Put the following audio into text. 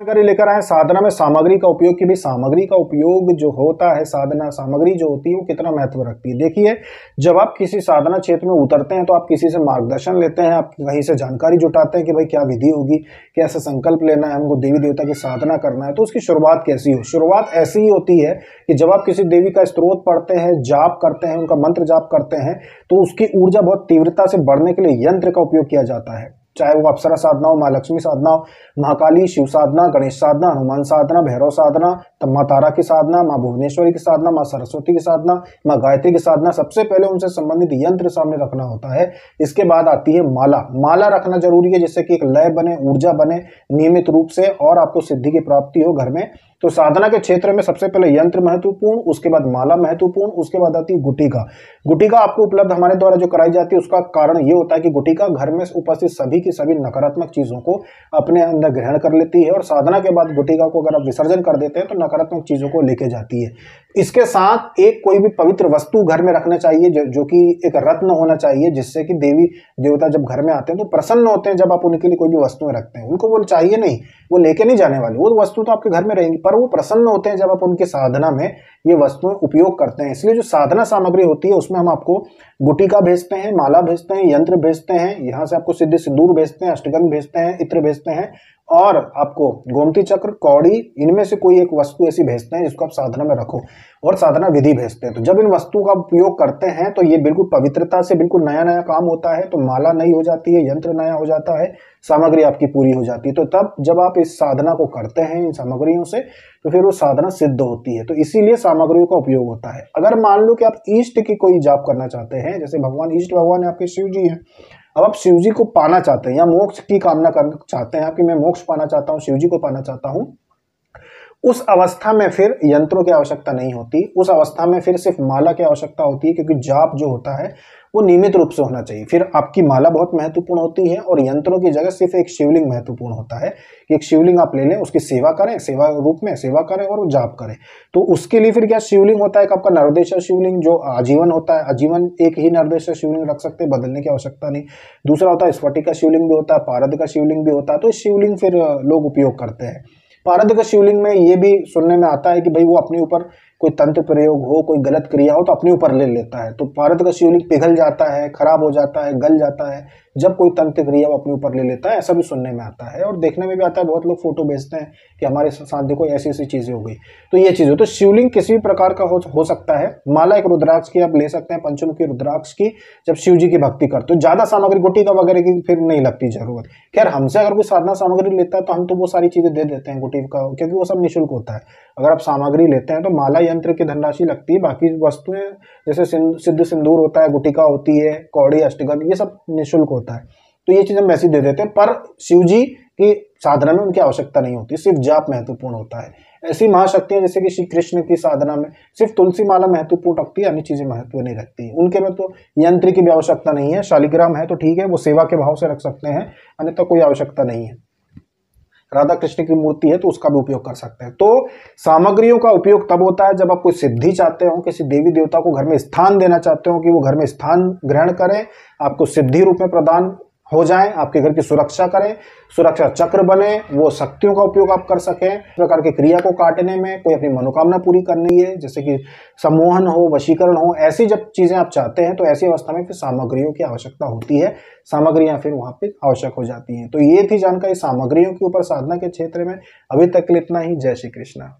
जानकारी लेकर आए साधना में सामग्री का उपयोग की भी सामग्री का उपयोग जो होता है साधना सामग्री जो होती है वो कितना महत्व रखती है देखिए जब आप किसी साधना क्षेत्र में उतरते हैं तो आप किसी से मार्गदर्शन लेते हैं आप कहीं से जानकारी जुटाते हैं कि भाई क्या विधि होगी कैसे संकल्प लेना है हमको देवी देवता की साधना करना है तो उसकी शुरुआत कैसी हो शुरुआत ऐसी ही होती है कि जब आप किसी देवी का स्त्रोत पढ़ते हैं जाप करते हैं उनका मंत्र जाप करते हैं तो उसकी ऊर्जा बहुत तीव्रता से बढ़ने के लिए यंत्र का उपयोग किया जाता है चाहे वो अप्सरा साधना हो माँ लक्ष्मी साधना हो महाकाली शिव साधना गणेश साधना हनुमान साधना भैरव साधना तब माँ तारा की साधना माँ भुवनेश्वरी की साधना माँ सरस्वती की साधना माँ गायत्री की साधना सबसे पहले उनसे संबंधित यंत्र सामने रखना होता है इसके बाद आती है माला माला रखना जरूरी है जिससे कि एक लय बने ऊर्जा बने नियमित रूप से और आपको सिद्धि की प्राप्ति हो घर में तो साधना के क्षेत्र में सबसे पहले यंत्र महत्वपूर्ण उसके बाद माला महत्वपूर्ण उसके बाद आती है गुटिका गुटिका आपको उपलब्ध हमारे द्वारा जो कराई जाती है उसका कारण ये होता है कि गुटिका घर में उपस्थित सभी की सभी नकारात्मक चीज़ों को अपने अंदर ग्रहण कर लेती है और साधना के बाद गुटिका को अगर आप विसर्जन कर देते हैं तो नकारात्मक चीज़ों को लेके जाती है इसके साथ एक कोई भी पवित्र वस्तु घर में रखना चाहिए जो, जो कि एक रत्न होना चाहिए जिससे कि देवी देवता जब घर में आते हैं तो प्रसन्न होते हैं जब आप उनके लिए कोई भी वस्तुएं रखते हैं उनको वो चाहिए नहीं वो लेके नहीं जाने वाले वो वस्तु तो आपके घर में रहेंगी पर वो प्रसन्न होते हैं जब आप उनकी साधना में ये वस्तुएं उपयोग करते हैं इसलिए जो साधना सामग्री होती है उसमें हम आपको गुटिका भेजते हैं माला भेजते हैं यंत्र भेजते हैं यहाँ से आपको सिद्ध सिंदूर भेजते हैं अष्टगंध भेजते हैं इत्र भेजते हैं और आपको गोमती चक्र कौड़ी इनमें से कोई एक वस्तु ऐसी भेजते हैं जिसको आप साधना में रखो और साधना विधि भेजते हैं तो जब इन वस्तुओं का उपयोग करते हैं तो ये बिल्कुल पवित्रता से बिल्कुल नया नया काम होता है तो माला नई हो जाती है यंत्र नया हो जाता है सामग्री आपकी पूरी हो जाती है तो तब जब आप इस साधना को करते हैं इन सामग्रियों से तो फिर वो साधना सिद्ध होती है तो इसीलिए सामग्रियों का उपयोग होता है अगर मान लो कि आप ईष्ट की कोई जाप करना चाहते हैं जैसे भगवान ईष्ट भगवान आपके शिव जी हैं अब आप शिवजी को पाना चाहते हैं या मोक्ष की कामना करना चाहते हैं आप कि मैं मोक्ष पाना चाहता हूँ शिव जी को पाना चाहता हूँ उस अवस्था में फिर यंत्रों की आवश्यकता नहीं होती उस अवस्था में फिर सिर्फ माला की आवश्यकता होती है क्योंकि जाप जो होता है वो नियमित रूप से होना चाहिए फिर आपकी माला बहुत महत्वपूर्ण होती है और यंत्रों की जगह सिर्फ एक शिवलिंग महत्वपूर्ण होता है कि एक शिवलिंग आप ले लें उसकी सेवा करें सेवा रूप में सेवा करें और जाप करें तो उसके लिए फिर क्या शिवलिंग होता है आपका नरदेशा शिवलिंग जो आजीवन होता है आजीवन एक ही नरदेशा शिवलिंग रख सकते हैं बदलने की आवश्यकता नहीं दूसरा होता है स्फटिका शिवलिंग भी होता है पारद का शिवलिंग भी होता है तो शिवलिंग फिर लोग उपयोग करते हैं पारद के शिवलिंग में ये भी सुनने में आता है कि भाई वो अपने ऊपर कोई तंत्र प्रयोग हो कोई गलत क्रिया हो तो अपने ऊपर ले लेता है तो पारद का शिवलिंग पिघल जाता है खराब हो जाता है गल जाता है जब कोई तंत्र क्रिया अपने ऊपर ले लेता है ऐसा भी सुनने में आता है और देखने में भी आता है बहुत लोग फोटो भेजते हैं कि हमारे साथ देखो ऐसी ऐसी चीज़ें हो गई तो ये चीज़ हो तो शिवलिंग किसी भी प्रकार का हो, हो सकता है माला एक रुद्राक्ष की आप ले सकते हैं पंचमुखी रुद्राक्ष की जब शिव जी की भक्ति करते हो ज़्यादा सामग्री गुटिका का वगैरह की फिर नहीं लगती ज़रूरत खैर हमसे अगर कोई साधना सामग्री लेता है तो हम तो वो सारी चीज़ें दे देते हैं गुटिका का क्योंकि वो सब निःशुल्क होता है अगर आप सामग्री लेते हैं तो माला यंत्र की धनराशि लगती है बाकी वस्तुएं जैसे सिद्ध सिंदूर होता है गुटिका होती है कौड़ी अष्टगंध ये सब निःशुल्क होता है होता है तो ये चीज़ हम मैसेज दे देते हैं पर शिव जी की साधना में उनकी आवश्यकता नहीं होती सिर्फ जाप महत्वपूर्ण होता है ऐसी महाशक्तियां जैसे कि श्री कृष्ण की साधना में सिर्फ तुलसी माला महत्वपूर्ण रखती है अन्य चीज़ें महत्व नहीं रखती उनके में तो यंत्र की भी आवश्यकता नहीं है शालिग्राम है तो ठीक है वो सेवा के भाव से रख सकते हैं अन्यथा तो कोई आवश्यकता नहीं है राधा कृष्ण की मूर्ति है तो उसका भी उपयोग कर सकते हैं तो सामग्रियों का उपयोग तब होता है जब आप कोई सिद्धि चाहते हो किसी देवी देवता को घर में स्थान देना चाहते हो कि वो घर में स्थान ग्रहण करें आपको सिद्धि रूप में प्रदान हो जाएं आपके घर की सुरक्षा करें सुरक्षा चक्र बने वो शक्तियों का उपयोग आप कर सकें प्रकार की क्रिया को काटने में कोई अपनी मनोकामना पूरी करनी है जैसे कि सम्मोहन हो वशीकरण हो ऐसी जब चीज़ें आप चाहते हैं तो ऐसी अवस्था में फिर सामग्रियों की आवश्यकता होती है सामग्रियाँ फिर वहाँ पर आवश्यक हो जाती हैं तो ये थी जानकारी सामग्रियों के ऊपर साधना के क्षेत्र में अभी तक के लिए इतना ही जय श्री कृष्णा